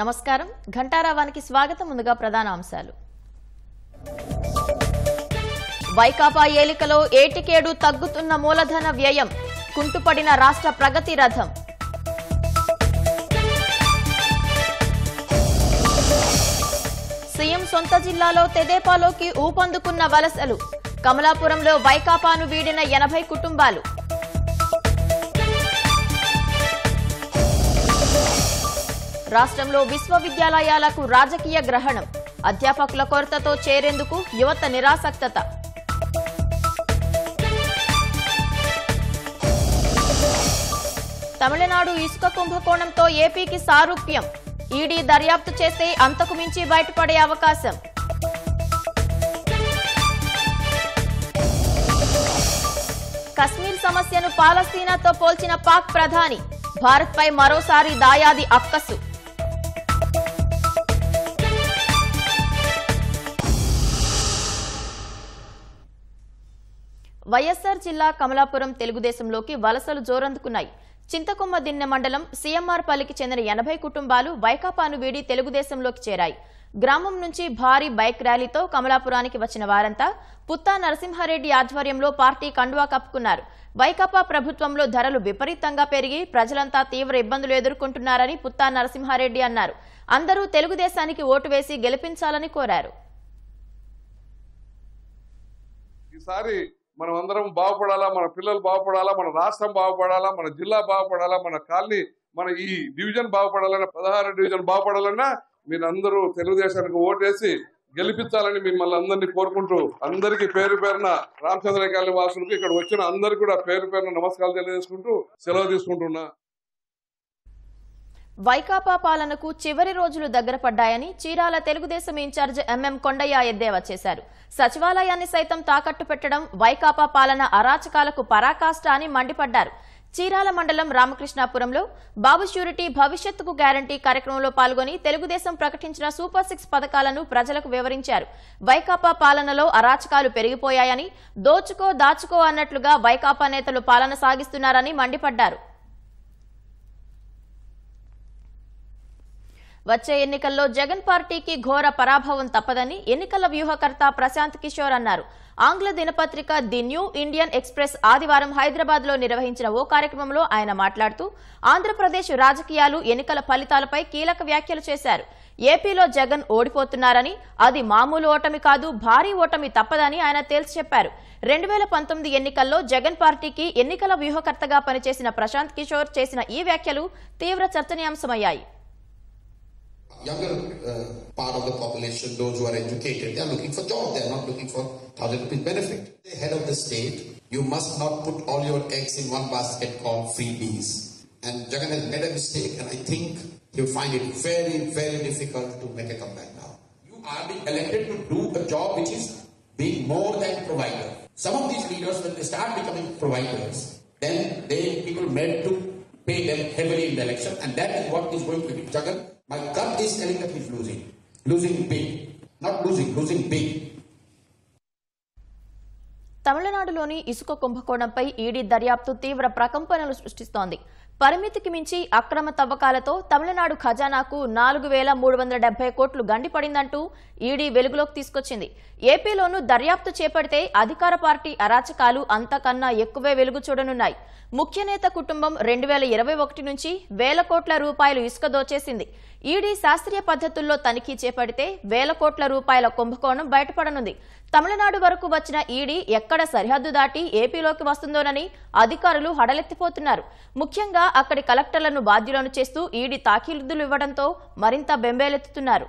నమస్కారం ఘంటారావానికి స్వాగతం ముందుగా ప్రధాన అంశాలు వైకాపా ఏలికలో ఏటికేడు తగ్గుతున్న మూలధన వ్యయం కుంటుపడిన రాష్ట్ర ప్రగతి రథం సీఎం సొంత జిల్లాలో తెదేపాలోకి ఊపందుకున్న వలసలు కమలాపురంలో వైకాపాను వీడిన ఎనభై కుటుంబాలు రాష్ట్రంలో విశ్వవిద్యాలయాలకు రాజకీయ గ్రహణం అధ్యాపకుల కొరతతో చేరేందుకు యువత నిరాసక్తత తమిళనాడు ఇసుక కుంభకోణంతో ఏపీకి సారూప్యం ఈడీ దర్యాప్తు చేస్తే అంతకు మించి బయటపడే అవకాశం కశ్మీర్ సమస్యను పాలస్తీనాతో పోల్చిన పాక్ ప్రధాని భారత్పై మరోసారి దాయాది అక్కసు వైఎస్సార్ జిల్లా కమలాపురం తెలుగుదేశంలోకి వలసలు జోరందుకున్నాయి చింతకొమ్మ దిన్నె మండలం పల్లికి చెందిన ఎనభై కుటుంబాలు వైకాపాను వీడి తెలుగుదేశంలోకి చేరాయి గ్రామం నుంచి భారీ బైక్ ర్యాలీతో కమలాపురానికి వచ్చిన వారంతా పుత్తా నరసింహారెడ్డి ఆధ్వర్యంలో పార్టీ కండువా కప్పుకున్నారు వైకాపా ప్రభుత్వంలో ధరలు విపరీతంగా పెరిగి ప్రజలంతా తీవ్ర ఇబ్బందులు ఎదుర్కొంటున్నారని పుత్తా నరసింహారెడ్డి అన్నారు అందరూ తెలుగుదేశానికి ఓటు వేసి గెలిపించాలని కోరారు మనం అందరం బాగుపడాలా మన పిల్లలు బాగుపడాలా మన రాష్ట్రం బాగుపడాలా మన జిల్లా బాగుపడాలా మన కాలనీ మన ఈ డివిజన్ బాగుపడాలన్నా పదహారు డివిజన్ బాగుపడాలన్నా మీరందరూ తెలుగుదేశానికి ఓటేసి గెలిపించాలని మిమ్మల్ని అందరినీ కోరుకుంటూ అందరికి పేరు పేరున రామచంద్రకాలి వాసులకు ఇక్కడ వచ్చిన అందరికీ కూడా పేరు పేరున నమస్కారాలు తెలియజేసుకుంటూ సెలవు తీసుకుంటున్నా వైకాపా పాలనకు చివరి రోజులు దగ్గర పడ్డాయని చీరాల తెలుగుదేశం ఇన్ఛార్జ్ ఎంఎం కొండయ్య ఎద్దేవా చేశారు సచివాలయాన్ని సైతం తాకట్టు పెట్టడం వైకాపా పాలన అరాచకాలకు పరాకాష్ట అని మండిపడ్డారు చీరాల మండలం రామకృష్ణాపురంలో బాబు ష్యూరిటీ భవిష్యత్తుకు గ్యారంటీ కార్యక్రమంలో పాల్గొని తెలుగుదేశం ప్రకటించిన సూపర్ సిక్స్ పథకాలను ప్రజలకు వివరించారు వైకాపా పాలనలో అరాచకాలు పెరిగిపోయాయని దోచుకో దాచుకో అన్నట్లుగా వైకాపా నేతలు పాలన సాగిస్తున్నారని మండిపడ్డారు వచ్చే ఎన్నికల్లో జగన్ పార్టీకి ఘోర పరాభవం తప్పదని ఎన్నికల వ్యూహకర్త ప్రశాంత్ కిషోర్ అన్నారు ఆంగ్ల దినపత్రిక ది న్యూ ఇండియన్ ఎక్స్ప్రెస్ ఆదివారం హైదరాబాద్ లో నిర్వహించిన ఓ కార్యక్రమంలో ఆయన మాట్లాడుతూ ఆంధ్రప్రదేశ్ రాజకీయాలు ఎన్నికల ఫలితాలపై కీలక వ్యాఖ్యలు చేశారు ఏపీలో జగన్ ఓడిపోతున్నారని అది మామూలు ఓటమి కాదు భారీ ఓటమి తప్పదని ఆయన తేల్చి చెప్పారు రెండు వేల పంతొమ్మిది ఎన్నికల్లో జగన్ పార్టీకి ఎన్నికల వ్యూహకర్తగా పనిచేసిన ప్రశాంత్ కిషోర్ చేసిన ఈ వ్యాఖ్యలు తీవ్ర చర్చనీయాంశమయ్యాయి younger uh, part of the population, those who are educated, they are looking for job. They are not looking for thousand rupees benefit. The head of the state, you must not put all your eggs in one basket called freebies. And Jagan has made a mistake, and I think he'll find it very, very difficult to make a comeback now. You are being elected to do a job which is being more than provider. Some of these leaders, when they start becoming providers, then they people made to pay them heavily in the election, and that is what is going to be Jagan. My gut is telling that he's losing. Losing big. Not losing, losing big. తమిళనాడులోని ఇసుక కుంభకోణంపై ED దర్యాప్తు తీవ్ర ప్రకంపనలు సృష్టిస్తోంది పరిమితికి మించి అక్రమ తవ్వకాలతో తమిళనాడు ఖజానాకు నాలుగు వేల మూడు వందల డెబ్బై కోట్లు గండిపడిందంటూ ఈడీ వెలుగులోకి తీసుకొచ్చింది ఏపీలోనూ దర్యాప్తు చేపడితే అధికార పార్టీ అరాచకాలు అంతకన్నా ఎక్కువే వెలుగు చూడనున్నాయి ముఖ్యనేత కుటుంబం రెండు వేల ఇరవై ఒకటి నుంచి వేల కోట్ల రూపాయలు ఇసుక దోచేసింది ఈడీ శాస్త్రీయ పద్ధతుల్లో తనిఖీ చేపడితే వేల కోట్ల రూపాయల కుంభకోణం బయటపడనుంది తమిళనాడు వరకు వచ్చిన ఈడీ ఎక్కడ సరిహద్దు దాటి ఏపీలోకి వస్తుందోనని అధికారులు హడలెత్తిపోతున్నారు ముఖ్యంగా అక్కడి కలెక్టర్లను బాధ్యులను చేస్తూ ఈడీ తాకీదులు ఇవ్వడంతో మరింత బెంబేలెత్తుతున్నారు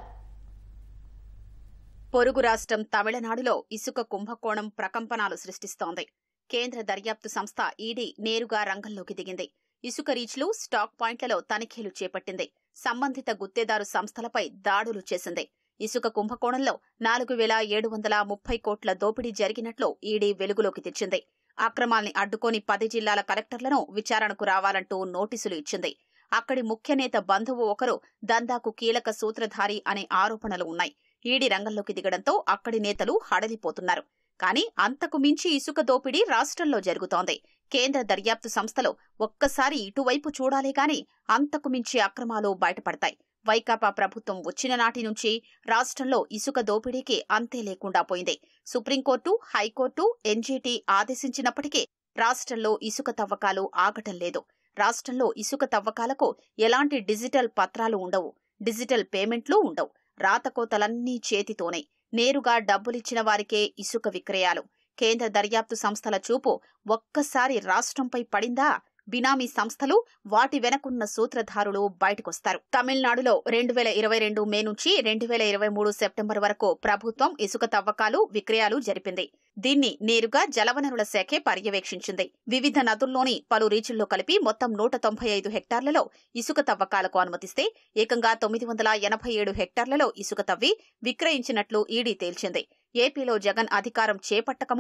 పొరుగు రాష్ట్రం తమిళనాడులో ఇసుక కుంభకోణం ప్రకంపనాలు సృష్టిస్తోంది కేంద్ర దర్యాప్తు సంస్థ ఈడీ నేరుగా రంగంలోకి దిగింది ఇసుక రీచ్లు స్టాక్ పాయింట్లలో తనిఖీలు చేపట్టింది సంబంధిత గుత్తేదారు సంస్థలపై దాడులు చేసింది ఇసుక కుంభకోణంలో నాలుగు వేల ఏడు వందల ముప్పై కోట్ల దోపిడీ జరిగినట్లు ఈడీ వెలుగులోకి తెచ్చింది అక్రమాల్ని అడ్డుకొని పది జిల్లాల కలెక్టర్లను విచారణకు రావాలంటూ నోటీసులు ఇచ్చింది అక్కడి ముఖ్య నేత బంధువు ఒకరు దందాకు కీలక సూత్రధారి అనే ఆరోపణలు ఉన్నాయి ఈడీ రంగంలోకి దిగడంతో అక్కడి నేతలు హడలిపోతున్నారు కానీ అంతకు మించి ఇసుక దోపిడీ రాష్ట్రంలో జరుగుతోంది కేంద్ర దర్యాప్తు సంస్థలో ఒక్కసారి ఇటువైపు చూడాలే గాని అంతకు మించి అక్రమాలు బయటపడతాయి వైకాపా ప్రభుత్వం వచ్చిన నాటి నుంచి రాష్ట్రంలో ఇసుక దోపిడీకి అంతే లేకుండా పోయింది సుప్రీంకోర్టు హైకోర్టు ఎన్జీటీ ఆదేశించినప్పటికీ రాష్ట్రంలో ఇసుక తవ్వకాలు ఆగటం లేదు రాష్ట్రంలో ఇసుక తవ్వకాలకు ఎలాంటి డిజిటల్ పత్రాలు ఉండవు డిజిటల్ పేమెంట్లు ఉండవు రాతకోతలన్నీ చేతితోనే నేరుగా డబ్బులిచ్చిన వారికే ఇసుక విక్రయాలు కేంద్ర దర్యాప్తు సంస్థల చూపు ఒక్కసారి రాష్ట్రంపై పడిందా బినామీ సంస్థలు వాటి వెనకున్న సూత్రధారులు బయటకొస్తారు తమిళనాడులో రెండు వేల ఇరవై రెండు మే నుంచి రెండు వేల ఇరవై మూడు సెప్టెంబర్ వరకు ప్రభుత్వం ఇసుక తవ్వకాలు విక్రయాలు జరిపింది దీన్ని నేరుగా జలవనరుల శాఖే పర్యవేక్షించింది వివిధ నదుల్లోని పలు రీచుల్లో కలిపి మొత్తం నూట తొంభై ఐదు హెక్టార్లలో ఇసుక తవ్వకాలకు అనుమతిస్తే ఏకంగా తొమ్మిది వందల ఎనభై ఏడు హెక్టార్లలో ఇసుక తవ్వి విక్రయించినట్లు ఈడీ తేల్చింది ఏపీలో జగన్ అధికారం చేపట్టక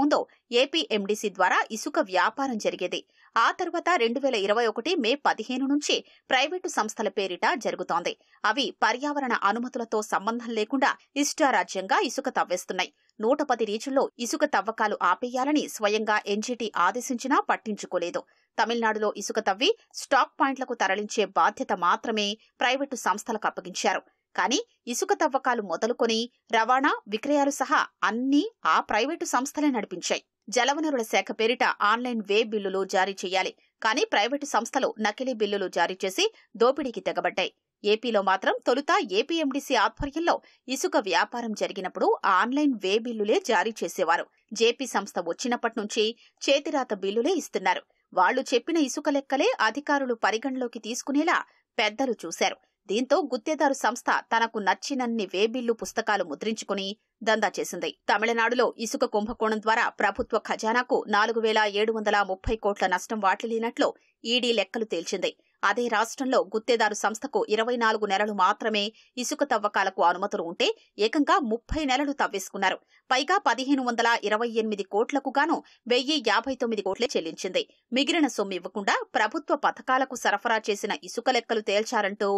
ఏపీ ఎండీసీ ద్వారా ఇసుక వ్యాపారం జరిగేది ఆ తర్వాత రెండు వేల ఇరవై ఒకటి మే పదిహేను నుంచి ప్రైవేటు సంస్థల పేరిట జరుగుతోంది అవి పర్యావరణ అనుమతులతో సంబంధం లేకుండా ఇష్టారాజ్యంగా ఇసుక తవ్వేస్తున్నాయి నూట పది రీచుల్లో ఇసుక తవ్వకాలు ఆపేయాలని స్వయంగా ఎన్జీటీ ఆదేశించినా పట్టించుకోలేదు తమిళనాడులో ఇసుక తవ్వి స్టాక్ పాయింట్లకు తరలించే బాధ్యత మాత్రమే ప్రైవేటు సంస్థలకు అప్పగించారు కానీ ఇసుక తవ్వకాలు మొదలుకొని రవాణా విక్రయాలు సహా అన్నీ ఆ ప్రైవేటు సంస్థలే నడిపించాయి జలవనరుల శాఖ పేరిట ఆన్లైన్ వే బిల్లులు జారీ చేయాలి కానీ ప్రైవేటు సంస్థలు నకిలీ బిల్లులు జారీ చేసి దోపిడీకి తెగబడ్డాయి ఏపీలో మాత్రం తొలుత ఏపీఎండీసీ ఆధ్వర్యంలో ఇసుక వ్యాపారం జరిగినప్పుడు ఆన్లైన్ వే బిల్లులే జారీ చేసేవారు జేపీ సంస్థ వచ్చినప్పటి నుంచి చేతిరాత బిల్లులే ఇస్తున్నారు వాళ్లు చెప్పిన ఇసుక లెక్కలే అధికారులు పరిగణలోకి తీసుకునేలా పెద్దలు చూశారు దీంతో గుత్తేదారు సంస్థ తనకు నచ్చినన్ని వేబిల్లు పుస్తకాలు ముద్రించుకుని దందా చేసింది తమిళనాడులో ఇసుక కుంభకోణం ద్వారా ప్రభుత్వ ఖజానాకు నాలుగు వేల ఏడు వందల ముప్పై కోట్ల నష్టం వాటిల్లినట్లు ఈడీ లెక్కలు తేల్చింది అదే రాష్ట్రంలో గుత్తేదారు సంస్థకు ఇరవై నాలుగు నెలలు మాత్రమే ఇసుక తవ్వకాలకు అనుమతులు ఉంటే ఏకంగా ముప్పై నెలలు తవ్వేసుకున్నారు పైగా పదిహేను వందల ఇరవై ఎనిమిది కోట్లకు గాను వెయ్యి యాభై తొమ్మిది కోట్లే చెల్లించింది మిగిలిన సొమ్ము ఇవ్వకుండా ప్రభుత్వ పథకాలకు సరఫరా చేసిన ఇసుక లెక్కలు తేల్చారంటూ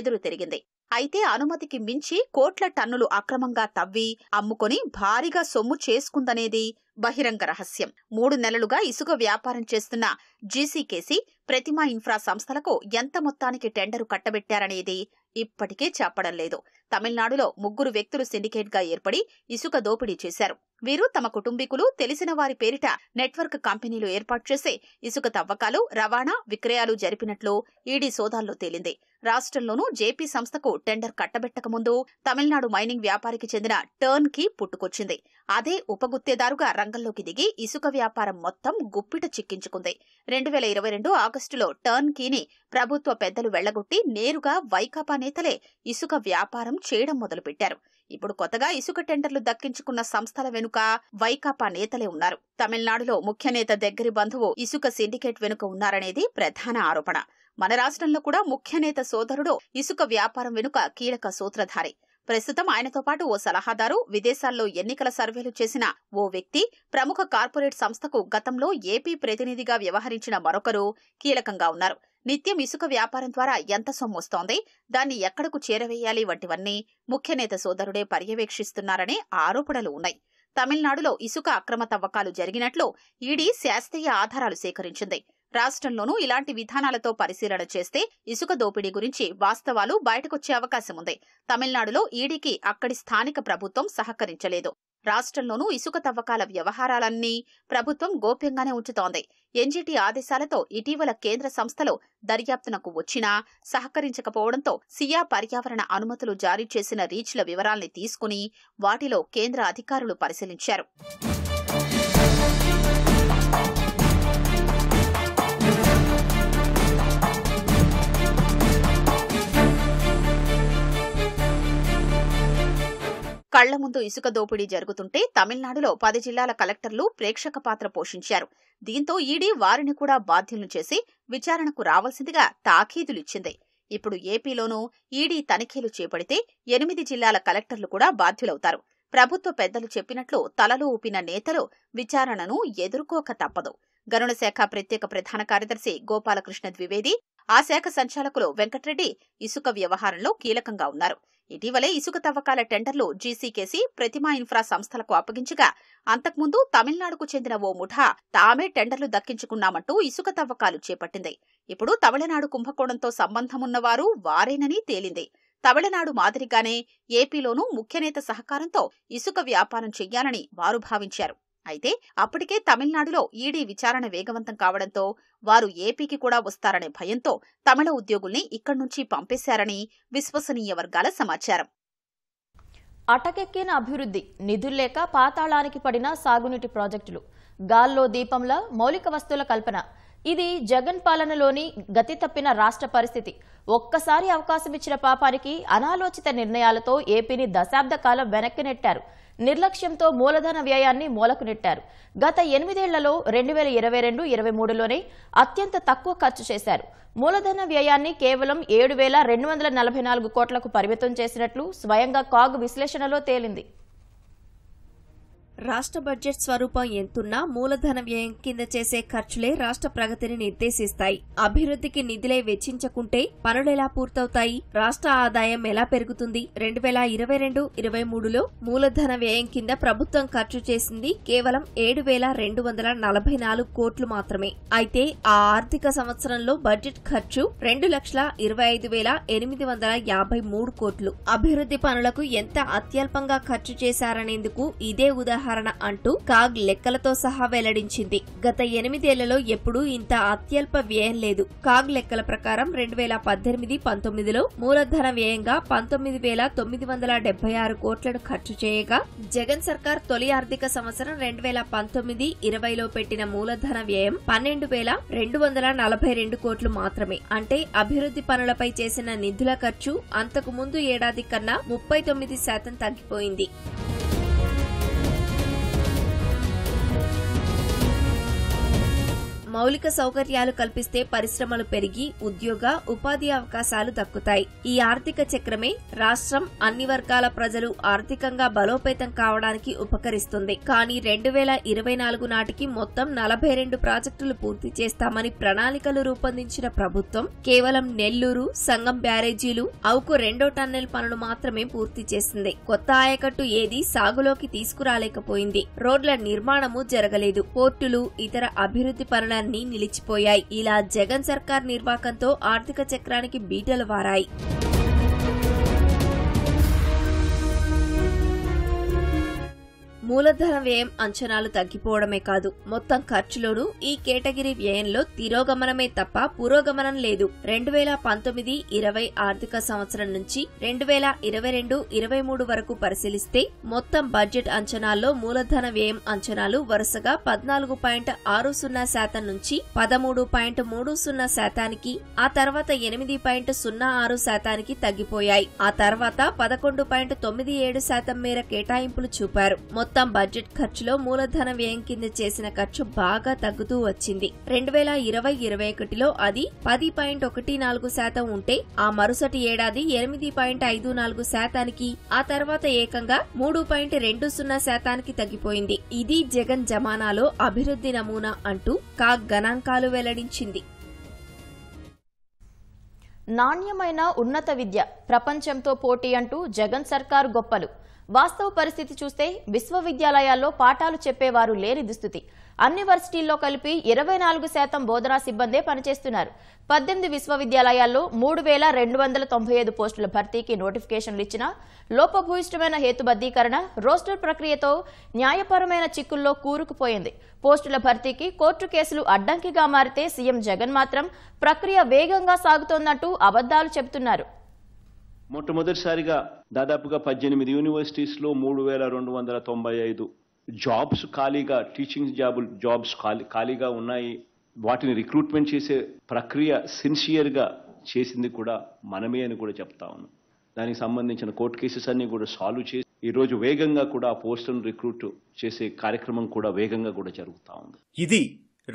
ఎదురు తిరిగింది అయితే అనుమతికి మించి కోట్ల టన్నులు అక్రమంగా తవ్వి అమ్ముకొని భారీగా సొమ్ము చేసుకుందనేది బహిరంగ రహస్యం మూడు నెలలుగా ఇసుక వ్యాపారం చేస్తున్న జీసీకేసీ ప్రతిమా ఇన్ఫ్రా సంస్థలకు ఎంత మొత్తానికి టెండరు కట్టబెట్టారనేది ఇప్పటికే చెప్పడం లేదు తమిళనాడులో ముగ్గురు వ్యక్తులు సిండికేట్ గా ఏర్పడి ఇసుక దోపిడీ చేశారు వీరు తమ కుటుంబీకులు తెలిసిన వారి పేరిట నెట్వర్క్ కంపెనీలు ఏర్పాటు చేసి ఇసుక తవ్వకాలు రవాణా విక్రయాలు జరిపినట్లు ఈడీ సోదాల్లో తేలింది రాష్ట్రంలోనూ జేపీ సంస్థకు టెండర్ కట్టబెట్టకముందు తమిళనాడు మైనింగ్ వ్యాపారికి చెందిన టర్న్ కి పుట్టుకొచ్చింది అదే ఉపగుత్తేదారుగా రంగంలోకి దిగి ఇసుక వ్యాపారం మొత్తం గుప్పిట చిక్కించుకుంది రెండు వేల ఇరవై రెండు ఆగస్టులో టర్న్ కీని ప్రభుత్వ పెద్దలు వెళ్లగొట్టి నేరుగా వైకాపా నేతలే ఇసుక వ్యాపారం చేయడం మొదలుపెట్టారు ఇప్పుడు కొత్తగా ఇసుక టెండర్లు దక్కించుకున్న సంస్థల వెనుక వైకాపా నేతలే ఉన్నారు తమిళనాడులో ముఖ్య నేత దగ్గరి బంధువు ఇసుక సిండికేట్ వెనుక ఉన్నారనేది ప్రధాన ఆరోపణ మన రాష్ట్రంలో కూడా ముఖ్య నేత సోదరుడు ఇసుక వ్యాపారం వెనుక కీలక సూత్రధారి ప్రస్తుతం ఆయనతో పాటు ఓ సలహాదారు విదేశాల్లో ఎన్నికల సర్వేలు చేసిన ఓ వ్యక్తి ప్రముఖ కార్పొరేట్ సంస్థకు గతంలో ఏపీ ప్రతినిధిగా వ్యవహరించిన మరొకరు కీలకంగా ఉన్నారు నిత్యం ఇసుక వ్యాపారం ద్వారా ఎంత సొమ్ము వస్తోంది దాన్ని ఎక్కడకు చేరవేయాలి వంటివన్నీ ముఖ్య నేత సోదరుడే పర్యవేక్షిస్తున్నారనే ఆరోపణలు ఉన్నాయి తమిళనాడులో ఇసుక అక్రమ తవ్వకాలు జరిగినట్లు ఈడీ శాస్త్రీయ ఆధారాలు సేకరించింది రాష్ట్రంలోనూ ఇలాంటి విధానాలతో పరిశీలన చేస్తే ఇసుక దోపిడీ గురించి వాస్తవాలు బయటకొచ్చే అవకాశం ఉంది తమిళనాడులో ఈడీకి అక్కడి స్థానిక ప్రభుత్వం సహకరించలేదు రాష్ట్రంలోనూ ఇసుక తవ్వకాల వ్యవహారాలన్నీ ప్రభుత్వం గోప్యంగానే ఉంచుతోంది ఎన్జీటీ ఆదేశాలతో ఇటీవల కేంద్ర సంస్థలు దర్యాప్తునకు వచ్చినా సహకరించకపోవడంతో సియా పర్యావరణ అనుమతులు జారీ చేసిన రీచ్ల వివరాల్ని తీసుకుని వాటిలో కేంద్ర అధికారులు పరిశీలించారు కళ్ల ముందు ఇసుక దోపిడీ జరుగుతుంటే తమిళనాడులో పది జిల్లాల కలెక్టర్లు ప్రేక్షక పాత్ర పోషించారు దీంతో ఈడీ వారిని కూడా బాధ్యులను చేసి విచారణకు రావాల్సిందిగా తాకీదులిచ్చింది ఇప్పుడు ఏపీలోనూ ఈడీ తనిఖీలు చేపడితే ఎనిమిది జిల్లాల కలెక్టర్లు కూడా బాధ్యులవుతారు ప్రభుత్వ పెద్దలు చెప్పినట్లు తలలు ఊపిన నేతలు విచారణను ఎదుర్కోక తప్పదు గనుల శాఖ ప్రత్యేక ప్రధాన కార్యదర్శి గోపాలకృష్ణ ద్వివేది ఆ శాఖ సంచాలకులు వెంకటరెడ్డి ఇసుక వ్యవహారంలో కీలకంగా ఉన్నారు ఇటీవలే ఇసుక తవ్వకాల టెండర్లు జీసీకేసీ ప్రతిమా ఇన్ఫ్రా సంస్థలకు అప్పగించగా అంతకుముందు తమిళనాడుకు చెందిన ఓ ముఠా తామే టెండర్లు దక్కించుకున్నామంటూ ఇసుక తవ్వకాలు చేపట్టింది ఇప్పుడు తమిళనాడు కుంభకోణంతో సంబంధమున్నవారు వారేనని తేలింది తమిళనాడు మాదిరిగానే ఏపీలోనూ ముఖ్యనేత సహకారంతో ఇసుక వ్యాపారం చెయ్యాలని వారు భావించారు అయితే అప్పటికే తమిళనాడులో ఈడీ విచారణ వేగవంతం కావడంతో వారు ఏపీకి కూడా వస్తారనే భయంతో తమిళ ఉద్యోగుల్ని ఇక్కడి నుంచి పంపేశారని విశ్వసనీయ వర్గాల సమాచారం అటకెక్కిన అభివృద్ధి నిధుల్లేక పాతాళానికి పడిన సాగునీటి ప్రాజెక్టులు గాల్లో దీపంలా మౌలిక వస్తువుల కల్పన ఇది జగన్ పాలనలోని గతి తప్పిన రాష్ట్ర పరిస్థితి ఒక్కసారి అవకాశమిచ్చిన పాపానికి అనాలోచిత నిర్ణయాలతో ఏపీని దశాబ్ద కాలం వెనక్కి నెట్టారు నిర్లక్ష్యంతో మూలధన వ్యయాన్ని మూలకు నెట్టారు గత ఎనిమిదేళ్లలో రెండు వేల ఇరవై రెండు ఇరవై మూడులోనే అత్యంత తక్కువ ఖర్చు చేశారు మూలధన వ్యయాన్ని కేవలం ఏడు వేల రెండు వందల నలభై నాలుగు కోట్లకు పరిమితం చేసినట్లు స్వయంగా కాగ్ విశ్లేషణలో తేలింది రాష్ట్ర బడ్జెట్ స్వరూపం ఎంతున్నా మూలధన వ్యయం కింద చేసే ఖర్చులే రాష్ట్ర ప్రగతిని నిర్దేశిస్తాయి అభివృద్ధికి నిధులే వెచ్చించకుంటే పనులెలా పూర్తవుతాయి రాష్ట్ర ఆదాయం ఎలా పెరుగుతుంది రెండు వేల ఇరవై రెండు ఇరవై మూడులో మూలధన వ్యయం కింద ప్రభుత్వం ఖర్చు చేసింది కేవలం ఏడు వేల రెండు వందల నలభై నాలుగు కోట్లు మాత్రమే అయితే ఆ ఆర్థిక సంవత్సరంలో బడ్జెట్ ఖర్చు రెండు లక్షల ఇరవై ఐదు వేల ఎనిమిది వందల యాభై మూడు కోట్లు అభివృద్ధి పనులకు ఎంత అత్యల్పంగా ఖర్చు చేశారనేందుకు ఇదే ఉదాహరణ ఉదాహరణ అంటూ కాగ్ లెక్కలతో సహా వెల్లడించింది గత ఎనిమిదేళ్లలో ఎప్పుడూ ఇంత అత్యల్ప వ్యయం లేదు కాగ్ లెక్కల ప్రకారం రెండు వేల పద్దెనిమిది పంతొమ్మిదిలో మూలధన వ్యయంగా పంతొమ్మిది వేల తొమ్మిది వందల డెబ్బై ఆరు కోట్లను ఖర్చు చేయగా జగన్ సర్కార్ తొలి ఆర్థిక సంవత్సరం రెండు వేల పంతొమ్మిది ఇరవైలో పెట్టిన మూలధన వ్యయం పన్నెండు వేల రెండు వందల నలభై రెండు కోట్లు మాత్రమే అంటే అభివృద్ధి పనులపై చేసిన నిధుల ఖర్చు అంతకు ముందు ఏడాది కన్నా ముప్పై తొమ్మిది శాతం తగ్గిపోయింది మౌలిక సౌకర్యాలు కల్పిస్తే పరిశ్రమలు పెరిగి ఉద్యోగ ఉపాధి అవకాశాలు దక్కుతాయి ఈ ఆర్థిక చక్రమే రాష్ట్రం అన్ని వర్గాల ప్రజలు ఆర్థికంగా బలోపేతం కావడానికి ఉపకరిస్తుంది కానీ రెండు వేల ఇరవై నాలుగు నాటికి మొత్తం నలభై రెండు ప్రాజెక్టులు పూర్తి చేస్తామని ప్రణాళికలు రూపొందించిన ప్రభుత్వం కేవలం నెల్లూరు సంగం బ్యారేజీలు అవుకు రెండో టన్నెల్ పనులు మాత్రమే పూర్తి చేసింది కొత్త ఆయకట్టు ఏది సాగులోకి తీసుకురాలేకపోయింది రోడ్ల నిర్మాణము జరగలేదు పోర్టులు ఇతర అభివృద్ధి పనుల అన్ని నిలిచిపోయాయి ఇలా జగన్ సర్కార్ నిర్వాకంతో ఆర్థిక చక్రానికి బీటలు వారాయి మూలధన వ్యయం అంచనాలు తగ్గిపోవడమే కాదు మొత్తం ఖర్చులోనూ ఈ కేటగిరీ వ్యయంలో తిరోగమనమే తప్ప పురోగమనం లేదు రెండు వేల పంతొమ్మిది ఇరవై ఆర్థిక సంవత్సరం నుంచి రెండు వేల ఇరవై రెండు ఇరవై మూడు వరకు పరిశీలిస్తే మొత్తం బడ్జెట్ అంచనాల్లో మూలధన వ్యయం అంచనాలు వరుసగా పద్నాలుగు పాయింట్ ఆరు సున్నా శాతం నుంచి పదమూడు పాయింట్ మూడు సున్నా శాతానికి ఆ తర్వాత ఎనిమిది పాయింట్ సున్నా ఆరు శాతానికి తగ్గిపోయాయి ఆ తర్వాత పదకొండు పాయింట్ తొమ్మిది ఏడు శాతం మేర కేటాయింపులు చూపారు మొత్తం మొత్తం బడ్జెట్ ఖర్చులో మూలధన వ్యయం కింద చేసిన ఖర్చు బాగా తగ్గుతూ వచ్చింది రెండు వేల ఇరవై ఇరవై ఒకటిలో అది పది పాయింట్ ఒకటి నాలుగు శాతం ఉంటే ఆ మరుసటి ఏడాది ఎనిమిది పాయింట్ ఐదు నాలుగు శాతానికి ఆ తర్వాత ఏకంగా మూడు పాయింట్ రెండు సున్నా శాతానికి తగ్గిపోయింది ఇది జగన్ జమానాలో అభివృద్ధి నమూనా అంటూ కాగ్ గణాంకాలు వెల్లడించింది నాణ్యమైన ఉన్నత విద్య ప్రపంచంతో పోటీ అంటూ జగన్ సర్కారు గొప్పలు వాస్తవ పరిస్థితి చూస్తే విశ్వవిద్యాలయాల్లో పాఠాలు చెప్పేవారు లేని దుస్థితి అన్ని వర్సిటీల్లో కలిపి ఇరవై నాలుగు శాతం బోధనా సిబ్బందే పనిచేస్తున్నారు పద్దెనిమిది విశ్వవిద్యాలయాల్లో మూడు వేల రెండు వందల తొంభై ఐదు పోస్టుల భర్తీకి నోటిఫికేషన్లు ఇచ్చిన లోపభూయిష్టమైన హేతుబద్దీకరణ రోస్టర్ ప్రక్రియతో న్యాయపరమైన చిక్కుల్లో కూరుకుపోయింది పోస్టుల భర్తీకి కోర్టు కేసులు అడ్డంకిగా మారితే సీఎం జగన్ మాత్రం ప్రక్రియ వేగంగా సాగుతోందంటూ అబద్దాలు చెబుతున్నారు మొట్టమొదటిసారిగా దాదాపుగా పద్దెనిమిది యూనివర్సిటీస్లో మూడు వేల రెండు వందల తొంభై ఐదు జాబ్స్ ఖాళీగా టీచింగ్ జాబులు జాబ్స్ ఖాళీ ఖాళీగా ఉన్నాయి వాటిని రిక్రూట్మెంట్ చేసే ప్రక్రియ సిన్సియర్గా చేసింది కూడా మనమే అని కూడా చెప్తా ఉన్నాం దానికి సంబంధించిన కోర్టు కేసెస్ అన్ని కూడా సాల్వ్ చేసి ఈరోజు వేగంగా కూడా ఆ పోస్టులను రిక్రూట్ చేసే కార్యక్రమం కూడా వేగంగా కూడా జరుగుతూ ఉంది ఇది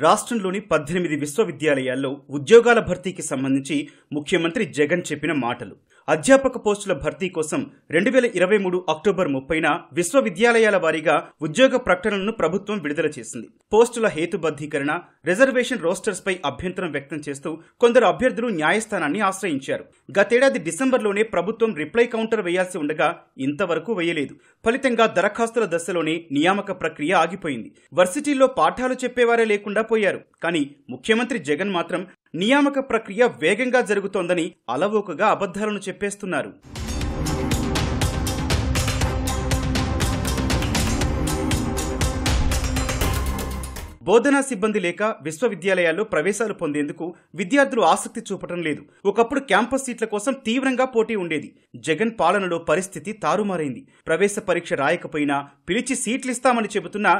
రాష్ట్రంలోని పద్దెనిమిది విశ్వవిద్యాలయాల్లో ఉద్యోగాల భర్తీకి సంబంధించి ముఖ్యమంత్రి జగన్ చెప్పిన మాటలు అధ్యాపక పోస్టుల భర్తీ కోసం రెండు వేల ఇరవై మూడు అక్టోబర్ ముప్పైన విశ్వవిద్యాలయాల వారీగా ఉద్యోగ ప్రకటనలను ప్రభుత్వం విడుదల చేసింది పోస్టుల హేతుబద్ధీకరణ రిజర్వేషన్ రోస్టర్స్పై అభ్యంతరం వ్యక్తం చేస్తూ కొందరు అభ్యర్థులు న్యాయస్థానాన్ని ఆశ్రయించారు గతేడాది డిసెంబర్లోనే ప్రభుత్వం రిప్లై కౌంటర్ వేయాల్సి ఉండగా ఇంతవరకు వేయలేదు ఫలితంగా దరఖాస్తుల దశలోనే నియామక ప్రక్రియ ఆగిపోయింది వర్సిటీల్లో పాఠాలు చెప్పేవారే లేకుండా పోయారు కానీ ముఖ్యమంత్రి జగన్ మాత్రం నియామక ప్రక్రియ వేగంగా జరుగుతోందని అలవోకగా అబద్ధాలను చెప్పేస్తున్నారు బోధనా సిబ్బంది లేక విశ్వవిద్యాలయాల్లో ప్రవేశాలు పొందేందుకు విద్యార్థులు ఆసక్తి చూపటం లేదు ఒకప్పుడు క్యాంపస్ సీట్ల కోసం తీవ్రంగా పోటీ ఉండేది జగన్ పాలనలో పరిస్థితి తారుమారైంది ప్రవేశ పరీక్ష రాయకపోయినా పిలిచి సీట్లిస్తామని చెబుతున్నా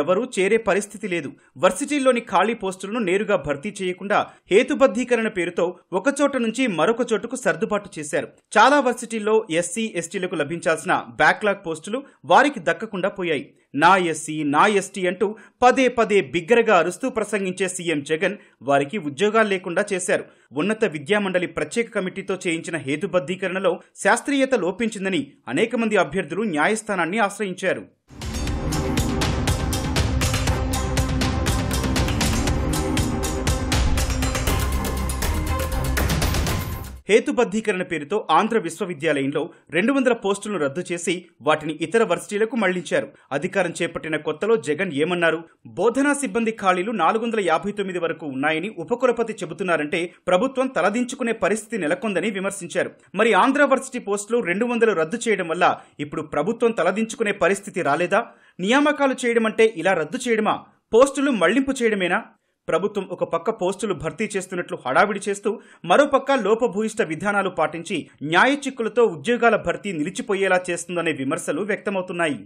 ఎవరూ చేరే పరిస్థితి లేదు వర్సిటీల్లోని ఖాళీ పోస్టులను నేరుగా భర్తీ చేయకుండా హేతుబద్ధీకరణ పేరుతో ఒకచోట నుంచి మరొక చోటుకు సర్దుబాటు చేశారు చాలా వర్సిటీల్లో ఎస్సీ ఎస్టీలకు లభించాల్సిన బ్యాక్లాగ్ పోస్టులు వారికి దక్కకుండా పోయాయి నా ఎస్సీ నా ఎస్టీ అంటూ పదే పదే బిగ్గరగా అరుస్తూ ప్రసంగించే సీఎం జగన్ వారికి ఉద్యోగాలు లేకుండా చేశారు ఉన్నత విద్యామండలి ప్రత్యేక కమిటీతో చేయించిన హేతుబద్ధీకరణలో శాస్త్రీయత లోపించిందని అనేక మంది అభ్యర్థులు న్యాయస్థానాన్ని ఆశ్రయించారు హేతుబద్ధీకరణ పేరుతో ఆంధ్ర విశ్వవిద్యాలయంలో రెండు వందల పోస్టులను రద్దు చేసి వాటిని ఇతర వర్సిటీలకు మళ్లించారు అధికారం చేపట్టిన కొత్తలో జగన్ ఏమన్నారు బోధనా సిబ్బంది ఖాళీలు నాలుగు వందల యాభై తొమ్మిది వరకు ఉన్నాయని ఉపకులపతి చెబుతున్నారంటే ప్రభుత్వం తలదించుకునే పరిస్థితి నెలకొందని విమర్శించారు మరి ఆంధ్ర వర్సిటీ పోస్టులు రెండు వందలు రద్దు చేయడం వల్ల ఇప్పుడు ప్రభుత్వం తలదించుకునే పరిస్థితి రాలేదా నియామకాలు చేయడమంటే ఇలా రద్దు చేయడమా పోస్టులు మళ్లింపు చేయడమేనా ప్రభుత్వం ఒక పక్క పోస్టులు భర్తీ చేస్తున్నట్లు హడావిడి చేస్తూ మరోపక్క లోపభూయిష్ట విధానాలు పాటించి న్యాయ చిక్కులతో ఉద్యోగాల భర్తీ నిలిచిపోయేలా చేస్తుందనే విమర్శలు వ్యక్తమవుతున్నాయి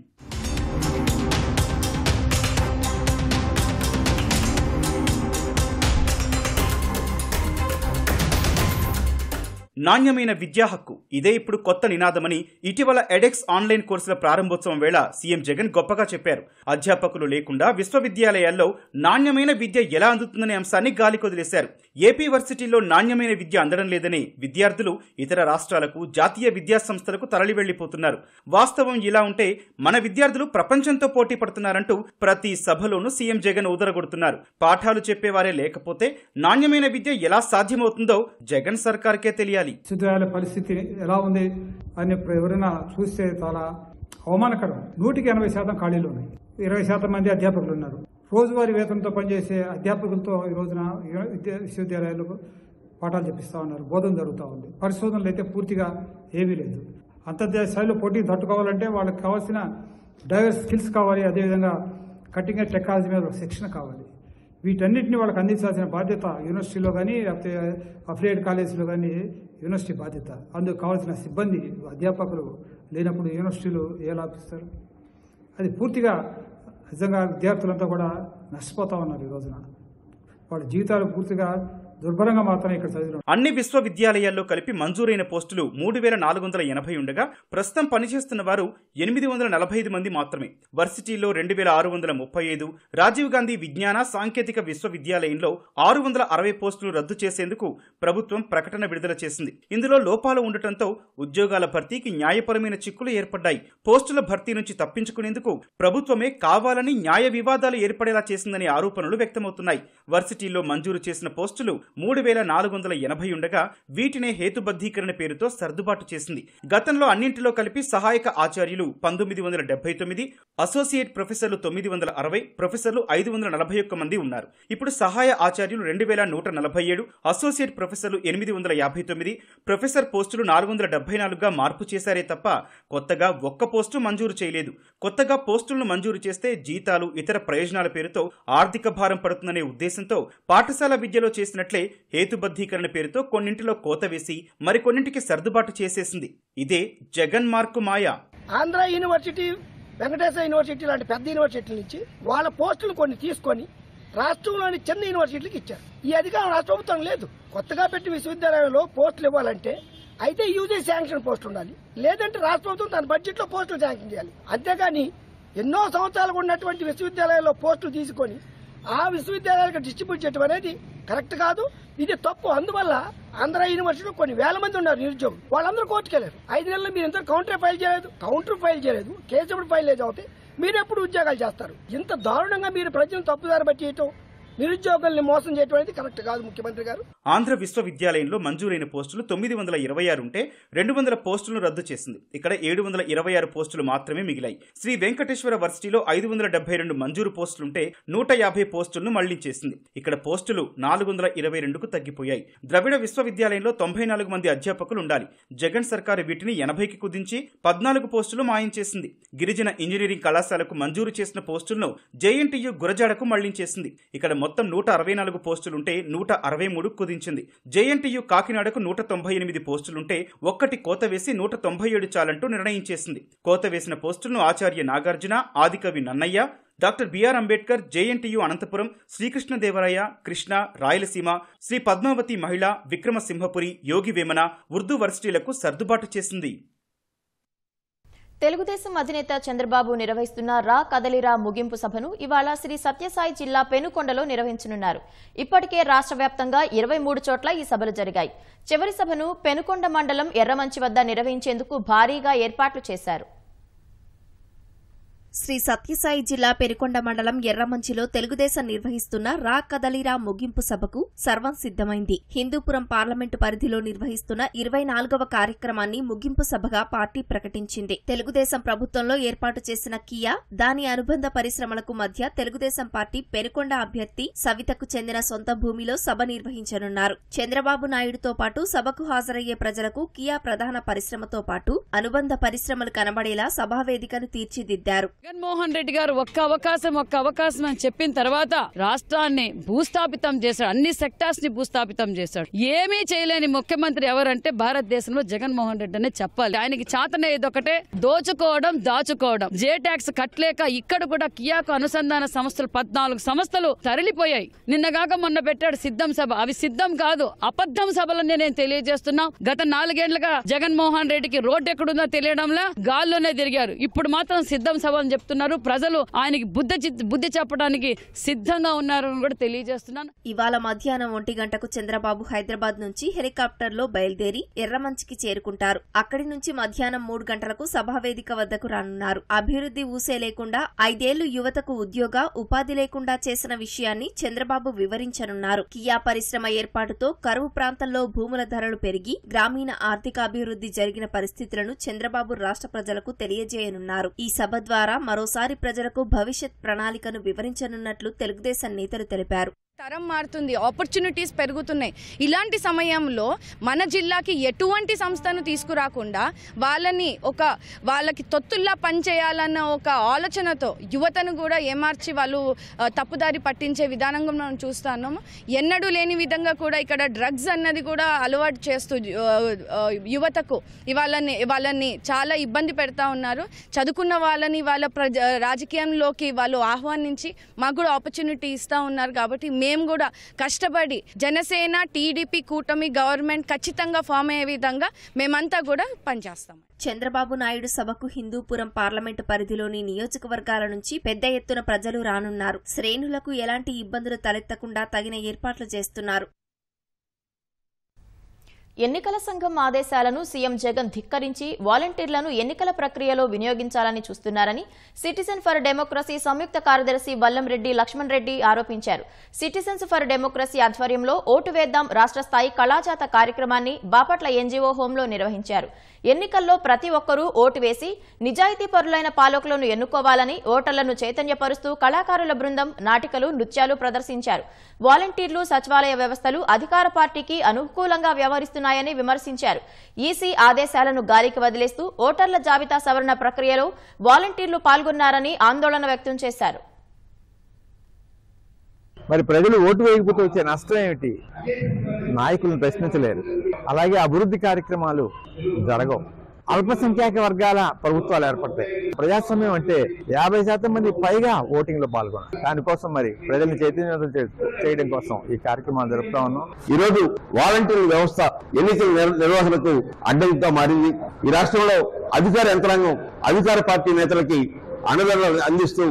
నాణ్యమైన విద్యా హక్కు ఇదే ఇప్పుడు కొత్త నినాదమని ఇటీవల ఎడెక్స్ ఆన్లైన్ కోర్సుల ప్రారంభోత్సవం వేళ సీఎం జగన్ గొప్పగా చెప్పారు అధ్యాపకులు లేకుండా విశ్వవిద్యాలయాల్లో నాణ్యమైన విద్య ఎలా అందుతుందనే అంశాన్ని గాలికొదిలేశారు ఏపీ వర్సిటీల్లో నాణ్యమైన విద్య అందడం లేదని విద్యార్థులు ఇతర రాష్ట్రాలకు జాతీయ విద్యా సంస్థలకు తరలి వెళ్లిపోతున్నారు వాస్తవం ఇలా ఉంటే మన విద్యార్థులు ప్రపంచంతో పోటీ పడుతున్నారంటూ ప్రతి సభలోనూ సీఎం జగన్ ఉదరగొడుతున్నారు పాఠాలు చెప్పేవారే లేకపోతే నాణ్యమైన విద్య ఎలా సాధ్యమవుతుందో జగన్ సర్కార్కే తెలియాలి ఉండాలి పరిస్థితి ఎలా ఉంది అని ఎవరైనా చూస్తే చాలా అవమానకరం నూటికి ఎనభై శాతం ఖాళీలు ఉన్నాయి ఇరవై శాతం మంది అధ్యాపకులు ఉన్నారు రోజువారి వేతనంతో పనిచేసే అధ్యాపకులతో ఈ రోజున విశ్వవిద్యాలయాలకు పాఠాలు చెప్పిస్తూ ఉన్నారు బోధన జరుగుతూ ఉంది పరిశోధనలు అయితే పూర్తిగా ఏమీ లేదు అంతర్జాతీయ స్థాయిలో పోటీ తట్టుకోవాలంటే వాళ్ళకి కావాల్సిన డైవర్స్ స్కిల్స్ కావాలి అదేవిధంగా కటింగ్ టెక్నాలజీ మీద శిక్షణ కావాలి వీటన్నింటినీ వాళ్ళకి అందించాల్సిన బాధ్యత యూనివర్సిటీలో కానీ లేకపోతే అఫిలియేట్ కాలేజీలో కానీ యూనివర్సిటీ బాధ్యత అందుకు కావాల్సిన సిబ్బంది అధ్యాపకులు లేనప్పుడు యూనివర్సిటీలు ఏ లాభిస్తారు అది పూర్తిగా నిజంగా విద్యార్థులంతా కూడా నష్టపోతా ఉన్నారు ఈ రోజున వాళ్ళ జీవితాలు పూర్తిగా ఇక్కడ చదివిన అన్ని విశ్వవిద్యాలయాల్లో కలిపి మంజూరైన పోస్టులు మూడు వేల నాలుగు వందల ఎనభై ఉండగా ప్రస్తుతం పనిచేస్తున్న వారు ఎనిమిది వందల నలభై ఐదు మంది మాత్రమే వర్సిటీలో రెండు వేల ఆరు వందల ముప్పై ఐదు రాజీవ్ గాంధీ విజ్ఞాన సాంకేతిక విశ్వవిద్యాలయంలో ఆరు వందల అరవై పోస్టులు రద్దు చేసేందుకు ప్రభుత్వం ప్రకటన విడుదల చేసింది ఇందులో లోపాలు ఉండటంతో ఉద్యోగాల భర్తీకి న్యాయపరమైన చిక్కులు ఏర్పడ్డాయి పోస్టుల భర్తీ నుంచి తప్పించుకునేందుకు ప్రభుత్వమే కావాలని న్యాయ వివాదాలు ఏర్పడేలా చేసిందనే ఆరోపణలు వ్యక్తమవుతున్నాయి వర్సిటీలో మంజూరు చేసిన పోస్టులు మూడు వేల నాలుగు వందల ఎనభై ఉండగా వీటినే హేతుబద్ధీకరణ పేరుతో సర్దుబాటు చేసింది గతంలో అన్నింటిలో కలిపి సహాయక ఆచార్యులు పంతొమ్మిది వందల డెబ్బై తొమ్మిది అసోసియేట్ ప్రొఫెసర్లు తొమ్మిది వందల అరవై ప్రొఫెసర్లు ఐదు వందల నలభై ఒక్క మంది ఉన్నారు ఇప్పుడు సహాయ ఆచార్యులు రెండు వేల నూట నలభై ఏడు అసోసియేట్ ప్రొఫెసర్లు ఎనిమిది వందల యాభై తొమ్మిది ప్రొఫెసర్ పోస్టులు నాలుగు వందల డెబ్బై నాలుగుగా మార్పు చేశారే తప్ప కొత్తగా ఒక్క పోస్టు మంజూరు చేయలేదు కొత్తగా పోస్టులను మంజూరు చేస్తే జీతాలు ఇతర ప్రయోజనాల పేరుతో ఆర్థిక భారం పడుతుందనే ఉద్దేశంతో పాఠశాల విద్యలో చేసినట్లు ఉన్నట్లే హేతుబద్ధీకరణ పేరుతో కొన్నింటిలో కోత వేసి మరికొన్నింటికి సర్దుబాటు చేసేసింది ఇదే జగన్ మార్కు మాయ ఆంధ్ర యూనివర్సిటీ వెంకటేశ్వర యూనివర్సిటీ లాంటి పెద్ద యూనివర్సిటీ నుంచి వాళ్ళ పోస్టులు కొన్ని తీసుకొని రాష్ట్రంలోని చిన్న యూనివర్సిటీలకు ఇచ్చారు ఈ అధికారం రాష్ట్ర ప్రభుత్వం లేదు కొత్తగా పెట్టి విశ్వవిద్యాలయంలో పోస్టులు ఇవ్వాలంటే అయితే యూజీ శాంక్షన్ పోస్ట్ ఉండాలి లేదంటే రాష్ట్ర ప్రభుత్వం తన బడ్జెట్ లో పోస్టులు శాంక్షన్ చేయాలి అంతేగాని ఎన్నో సంవత్సరాలు ఉన్నటువంటి విశ్వవిద్యాలయాల్లో పోస్టులు తీసుకొని ఆ విశ్వవిద్యాలయాలకు డిస్ట్రిబ్యూట్ చేయడం అనేది కరెక్ట్ కాదు ఇది తప్పు అందువల్ల ఆంధ్ర యూనివర్సిటీలో కొన్ని వేల మంది ఉన్నారు నిరుద్యోగులు వాళ్ళందరూ కోర్టుకెళ్ళారు ఐదు నెలలు మీరు ఇంత కౌంటర్ ఫైల్ చేయలేదు కౌంటర్ ఫైల్ చేయలేదు కేసు ఫైల్ లేదు అవుతాయి మీరు ఎప్పుడు ఉద్యోగాలు చేస్తారు ఇంత దారుణంగా మీరు ప్రజలను తప్పుదారి బట్టి చేయటం నిరుద్యోగుల్ని మోసం చేయడం కరెక్ట్ కాదు ముఖ్యమంత్రి గారు ఆంధ్ర విశ్వవిద్యాలయంలో మంజూరైన పోస్టులు తొమ్మిది వందల ఇరవై ఆరు ఉంటే రెండు వందల పోస్టులను రద్దు చేసింది ఇక్కడ ఏడు వందల ఇరవై ఆరు పోస్టులు మాత్రమే మిగిలాయి శ్రీ వెంకటేశ్వర వర్సిటీలో ఐదు వందల డెబ్బై రెండు మంజూరు పోస్టులుంటే నూట యాభై పోస్టులను మళ్లించేసింది ఇక్కడ పోస్టులు నాలుగు వందల ఇరవై రెండుకు తగ్గిపోయాయి ద్రవిడ విశ్వవిద్యాలయంలో తొంభై నాలుగు మంది అధ్యాపకులు ఉండాలి జగన్ సర్కారు వీటిని ఎనభైకి కుదించి పద్నాలుగు పోస్టులు మాయం చేసింది గిరిజన ఇంజనీరింగ్ కళాశాలకు మంజూరు చేసిన పోస్టులను జేఎన్టీయు గురజాడకు మళ్లించేసింది ఇక్కడ మొత్తం నూట అరవై నాలుగు పోస్టులుంటే నూట అరవై మూడు కుదించింది జేఎన్టీయు కాకినాడకు నూట తొంభై ఎనిమిది పోస్టులుంటే ఒక్కటి కోత వేసి నూట తొంభై ఏడు చాలంటూ నిర్ణయించేసింది కోత వేసిన పోస్టులను Acharya Nagarjuna Adikavi Nannaya doctor B R Ambedkar JNTU Anantapur Sri Krishnadevaraya Krishna Rayalaseema Sri Padmavathi Mahila Vikrama Simhapuri యోగి వేమన ఉర్దూ వర్సిటీలకు సర్దుబాటు చేసింది తెలుగుదేశం అధినేత చంద్రబాబు నిర్వహిస్తున్న రా కదలిరా ముగింపు సభను ఇవాళ శ్రీ సత్యసాయి జిల్లా పెనుకొండలో నిర్వహించనున్నారు ఇప్పటికే రాష్ట్ర వ్యాప్తంగా ఇరవై మూడు చోట్ల ఈ సభలు జరిగాయి చివరి సభను పెనుకొండ మండలం ఎర్రమంచి వద్ద నిర్వహించేందుకు భారీగా ఏర్పాట్లు చేశారు శ్రీ సత్యసాయి జిల్లా పెరుకొండ మండలం ఎర్రమంచిలో తెలుగుదేశం నిర్వహిస్తున్న రా కదలిరా ముగింపు సభకు సర్వం సిద్ధమైంది హిందూపురం పార్లమెంటు పరిధిలో నిర్వహిస్తున్న ఇరవై నాలుగవ కార్యక్రమాన్ని ముగింపు సభగా పార్టీ ప్రకటించింది తెలుగుదేశం ప్రభుత్వంలో ఏర్పాటు చేసిన కియా దాని అనుబంధ పరిశ్రమలకు మధ్య తెలుగుదేశం పార్టీ పెరుకొండ అభ్యర్థి సవితకు చెందిన సొంత భూమిలో సభ నిర్వహించనున్నారు చంద్రబాబు నాయుడుతో పాటు సభకు హాజరయ్యే ప్రజలకు కియా ప్రధాన పరిశ్రమతో పాటు అనుబంధ పరిశ్రమలు కనబడేలా సభా వేదికను తీర్చిదిద్దారు జగన్మోహన్ రెడ్డి గారు ఒక్క అవకాశం ఒక్క అవకాశం అని చెప్పిన తర్వాత రాష్ట్రాన్ని భూస్థాపితం చేశాడు అన్ని సెక్టార్స్ ని భూస్థాపితం చేశాడు ఏమీ చేయలేని ముఖ్యమంత్రి ఎవరంటే భారతదేశంలో జగన్మోహన్ రెడ్డి అనే చెప్పాలి ఆయనకి చాతనే ఇదొకటే దోచుకోవడం దాచుకోవడం జే ట్యాక్స్ కట్టలేక ఇక్కడ కూడా కియాకు అనుసంధాన సంస్థలు పద్నాలుగు సంస్థలు తరలిపోయాయి నిన్నగాక మొన్న పెట్టాడు సిద్ధం సభ అవి సిద్ధం కాదు అబద్ధం సభలన్నీ నేను తెలియజేస్తున్నా గత నాలుగేళ్లుగా జగన్మోహన్ రెడ్డికి రోడ్డు ఎక్కడుందో తెలియడంలా గాల్లోనే తిరిగారు ఇప్పుడు మాత్రం సిద్ధం సభ అని చెప్తున్నారు ప్రజలు ఆయనకి బుద్ధి బుద్ధి చెప్పడానికి సిద్ధంగా ఉన్నారని కూడా తెలియజేస్తున్నాను ఇవాళ మధ్యాహ్నం ఒంటి గంటకు చంద్రబాబు హైదరాబాద్ నుంచి హెలికాప్టర్ లో బయలుదేరి ఎర్రమంచికి చేరుకుంటారు అక్కడి నుంచి మధ్యాహ్నం మూడు గంటలకు సభావేదిక వద్దకు రానున్నారు అభివృద్ధి ఊసే లేకుండా ఐదేళ్లు యువతకు ఉద్యోగ ఉపాధి లేకుండా చేసిన విషయాన్ని చంద్రబాబు వివరించనున్నారు కియా పరిశ్రమ ఏర్పాటుతో కరువు ప్రాంతంలో భూముల ధరలు పెరిగి గ్రామీణ ఆర్థికాభివృద్ధి జరిగిన పరిస్థితులను చంద్రబాబు రాష్ట్ర ప్రజలకు తెలియజేయనున్నారు ఈ సభ ద్వారా మరోసారి ప్రజలకు భవిష్యత్ ప్రణాళికను వివరించనున్నట్లు తెలుగుదేశం నేతలు తెలిపారు తరం మారుతుంది ఆపర్చునిటీస్ పెరుగుతున్నాయి ఇలాంటి సమయంలో మన జిల్లాకి ఎటువంటి సంస్థను తీసుకురాకుండా వాళ్ళని ఒక వాళ్ళకి తొత్తుల్లా పనిచేయాలన్న ఒక ఆలోచనతో యువతను కూడా ఏమార్చి వాళ్ళు తప్పుదారి పట్టించే విధానంగా మనం చూస్తున్నాము ఎన్నడూ లేని విధంగా కూడా ఇక్కడ డ్రగ్స్ అన్నది కూడా అలవాటు చేస్తూ యువతకు ఇవాళని వాళ్ళని చాలా ఇబ్బంది పెడతా ఉన్నారు చదువుకున్న వాళ్ళని వాళ్ళ ప్రజ రాజకీయంలోకి వాళ్ళు ఆహ్వానించి మాకు కూడా ఆపర్చునిటీ ఇస్తూ ఉన్నారు కాబట్టి మేము కూడా కష్టపడి జనసేన టీడీపీ కూటమి గవర్నమెంట్ ఖచ్చితంగా ఫామ్ అయ్యే విధంగా మేమంతా కూడా పనిచేస్తాం చంద్రబాబు నాయుడు సభకు హిందూపురం పార్లమెంటు పరిధిలోని నియోజకవర్గాల నుంచి పెద్ద ఎత్తున ప్రజలు రానున్నారు శ్రేణులకు ఎలాంటి ఇబ్బందులు తలెత్తకుండా తగిన ఏర్పాట్లు చేస్తున్నారు ఎన్నికల సంఘం ఆదేశాలను సీఎం జగన్ ధిక్కరించి వాలంటీర్లను ఎన్నికల ప్రక్రియలో వినియోగించాలని చూస్తున్నారని సిటిజన్ ఫర్ డెమోక్రసీ సంయుక్త కార్యదర్శి వల్లంరెడ్డి లక్ష్మణ్ రెడ్డి ఆరోపించారు సిటిజన్స్ ఫర్ డెమోక్రసీ ఆధ్వర్యంలో ఓటు వేద్దాం రాష్ట స్థాయి కళాజాత కార్యక్రమాన్ని బాపట్ల ఎన్జీఓ హోంలో నిర్వహించారు ఎన్నికల్లో ప్రతి ఒక్కరూ ఓటు వేసి నిజాయితీ పరులైన పాలకులను ఎన్నుకోవాలని ఓటర్లను చైతన్యపరుస్తూ కళాకారుల బృందం నాటికలు నృత్యాలు ప్రదర్శించారు వాలంటీర్లు సచివాలయ వ్యవస్థలు అధికార పార్టీకి అనుకూలంగా వ్యవహరిస్తున్నాయని విమర్శించారు ఈసీ ఆదేశాలను గాలికి వదిలేస్తూ ఓటర్ల జాబితా సవరణ ప్రక్రియలో వాలంటీర్లు పాల్గొన్నారని ఆందోళన వ్యక్తం చేశారు మరి ప్రజలు ఓటు వేయకపోతే వచ్చే నష్టం ఏమిటి నాయకులను ప్రశ్నించలేరు అలాగే అభివృద్ధి కార్యక్రమాలు జరగవు అల్పసంఖ్యాక వర్గాల ప్రభుత్వాలు ఏర్పడతాయి ప్రజాస్వామ్యం అంటే యాభై శాతం మంది పైగా ఓటింగ్ లో పాల్గొన దానికోసం మరి ప్రజల్ని చైతన్యవంతం చేయడం కోసం ఈ కార్యక్రమాలు జరుపుతా ఉన్నాం ఈ రోజు వాలంటీర్ల వ్యవస్థ ఎన్నికల నిర్వహణకు అడ్డంకిగా మారింది ఈ రాష్ట్రంలో అధికార యంత్రాంగం అధికార పార్టీ నేతలకి అండదండలు అందిస్తూ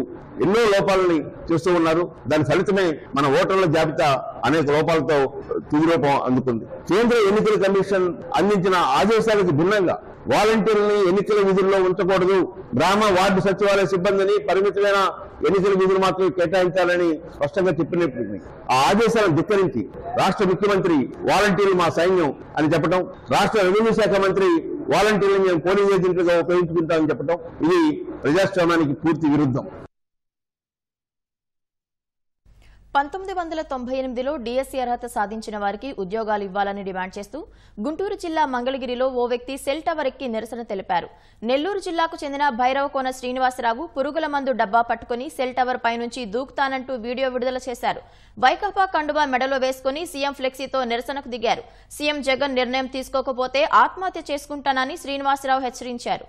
ఎన్నో లోపాలని చూస్తూ ఉన్నారు దాని ఫలితమే మన ఓటర్ల జాబితా అనేక లోపాలతో తుది రూపం అందుకుంది కేంద్ర ఎన్నికల కమిషన్ అందించిన ఆదేశాలకు భిన్నంగా వాలంటీర్లని ఎన్నికల విధుల్లో ఉంచకూడదు గ్రామ వార్డు సచివాలయ సిబ్బందిని పరిమితమైన ఎన్నికల విధులు మాత్రం కేటాయించాలని స్పష్టంగా చెప్పినట్టు ఆ ఆదేశాలను ధిక్కరించి రాష్ట్ర ముఖ్యమంత్రి వాలంటీర్లు మా సైన్యం అని చెప్పడం రాష్ట్ర రెవెన్యూ శాఖ మంత్రి వాలంటీర్లు మేము పోలింగ్ ఏజెంట్లుగా ఉపయోగించుకుంటామని చెప్పడం ఇది ప్రజాస్వామ్యానికి పూర్తి విరుద్ధం పంతొమ్మిది వందల తొంభై ఎనిమిదిలో డిఎస్సీ అర్హత సాధించిన వారికి ఉద్యోగాలు ఇవ్వాలని డిమాండ్ చేస్తూ గుంటూరు జిల్లా మంగళగిరిలో ఓ వ్యక్తి సెల్ టవర్ ఎక్కి నిరసన తెలిపారు నెల్లూరు జిల్లాకు చెందిన భైరవకోన శ్రీనివాసరావు పురుగుల మందు డబ్బా పట్టుకుని సెల్ టవర్ పైనుంచి దూకుతానంటూ వీడియో విడుదల చేశారు వైకాపా కండువా మెడలో వేసుకుని సీఎం ఫ్లెక్సీతో నిరసనకు దిగారు సీఎం జగన్ నిర్ణయం తీసుకోకపోతే ఆత్మహత్య చేసుకుంటానని శ్రీనివాసరావు హెచ్చరించారు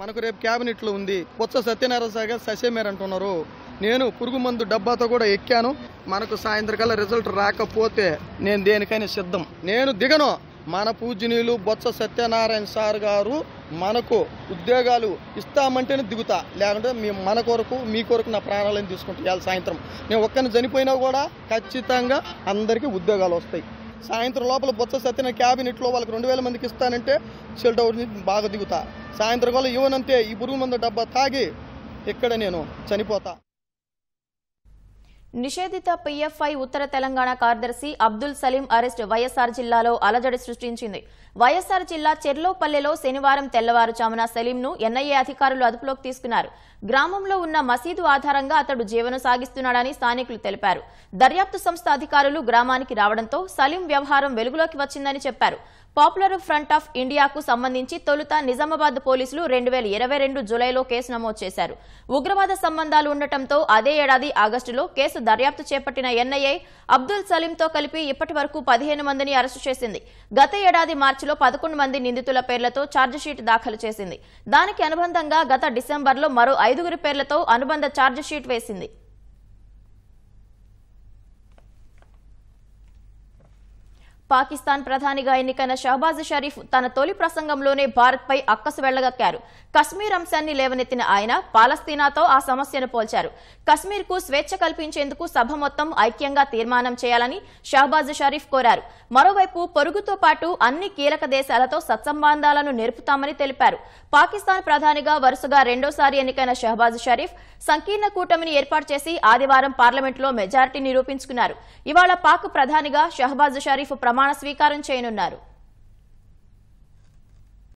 మనకు రేపు క్యాబినెట్లో ఉంది బొత్స సత్యనారాయణ సాగర్ ససేమేర్ అంటున్నారు నేను పురుగు మందు డబ్బాతో కూడా ఎక్కాను మనకు సాయంత్రకాల రిజల్ట్ రాకపోతే నేను దేనికైనా సిద్ధం నేను దిగను మన పూజనీయులు బొత్స సత్యనారాయణ సార్ గారు మనకు ఉద్యోగాలు ఇస్తామంటేనే దిగుతా లేకుంటే మీ మన కొరకు మీ కొరకు నా ప్రాణాలను తీసుకుంటా సాయంత్రం నేను ఒక్కరిని చనిపోయినా కూడా ఖచ్చితంగా అందరికీ ఉద్యోగాలు వస్తాయి సాయంత్రం లోపల బొత్స సత్యన క్యాబినెట్లో వాళ్ళకి రెండు వేల మందికి ఇస్తానంటే షెల్ట్ అవుట్ బాగా దిగుతా సాయంత్రం వల్ల ఇవ్వనంతే ఈ పురుగు మందు డబ్బా తాగి ఇక్కడ నేను చనిపోతా నిషేధిత పీఎఫ్ఐ ఉత్తర తెలంగాణ కార్యదర్శి అబ్దుల్ సలీం అరెస్ట్ వైఎస్సార్ జిల్లాలో అలజడి సృష్టించింది వైఎస్సార్ జిల్లా చెర్లోపల్లెలో శనివారం సలీం సలీంను ఎన్ఐఏ అధికారులు అదుపులోకి తీసుకున్నారు గ్రామంలో ఉన్న మసీదు ఆధారంగా అతడు జీవనం సాగిస్తున్నాడని స్థానికులు తెలిపారు దర్యాప్తు సంస్థ అధికారులు గ్రామానికి రావడంతో సలీం వ్యవహారం వెలుగులోకి వచ్చిందని చెప్పారు పాపులర్ ఫ్రంట్ ఆఫ్ ఇండియాకు సంబంధించి తొలుత నిజామాబాద్ పోలీసులు రెండు వేల ఇరవై రెండు జులైలో కేసు నమోదు చేశారు ఉగ్రవాద సంబంధాలు ఉండటంతో అదే ఏడాది ఆగస్టులో కేసు దర్యాప్తు చేపట్టిన ఎన్ఐఏ అబ్దుల్ సలీంతో కలిపి ఇప్పటి వరకు పదిహేను మందిని అరెస్టు చేసింది గత ఏడాది మార్చిలో పదకొండు మంది నిందితుల పేర్లతో ఛార్జిషీట్ దాఖలు చేసింది దానికి అనుబంధంగా గత డిసెంబర్లో మరో ఐదుగురి పేర్లతో అనుబంధ ఛార్జిషీట్ వేసింది పాకిస్తాన్ ప్రధానిగా ఎన్నికైన షహబాజ్ షరీఫ్ తన తొలి ప్రసంగంలోనే భారత్పై అక్కసు వెళ్లగక్కారు కశ్మీర్ అంశాన్ని లేవనెత్తిన ఆయన పాలస్తీనాతో ఆ సమస్యను పోల్చారు కశ్మీర్కు స్వేచ్ఛ కల్పించేందుకు సభ మొత్తం ఐక్యంగా తీర్మానం చేయాలని షహబాజ్ షరీఫ్ కోరారు మరోవైపు పొరుగుతో పాటు అన్ని కీలక దేశాలతో సత్సంబంధాలను నేర్పుతామని తెలిపారు పాకిస్తాన్ ప్రధానిగా వరుసగా రెండోసారి ఎన్నికైన షహబాజ్ షరీఫ్ సంకీర్ణ కూటమిని ఏర్పాటు చేసి ఆదివారం పార్లమెంటులో మెజారిటీ నిరూపించుకున్నారు ఇవాళ పాక్ ప్రధానిగా షహబాజ్ షరీఫ్ ప్రమాణ స్వీకారం చేయనున్నారు